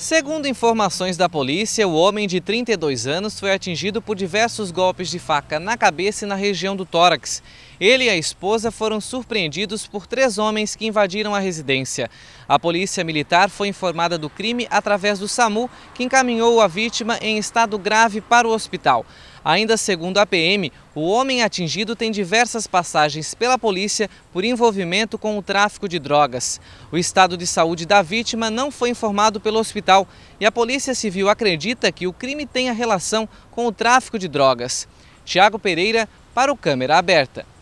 Segundo informações da polícia, o homem de 32 anos foi atingido por diversos golpes de faca na cabeça e na região do tórax. Ele e a esposa foram surpreendidos por três homens que invadiram a residência. A polícia militar foi informada do crime através do SAMU, que encaminhou a vítima em estado grave para o hospital. Ainda segundo a PM, o homem atingido tem diversas passagens pela polícia por envolvimento com o tráfico de drogas. O estado de saúde da vítima não foi informado pelo hospital e a Polícia Civil acredita que o crime tenha relação com o tráfico de drogas. Tiago Pereira, para o Câmera Aberta.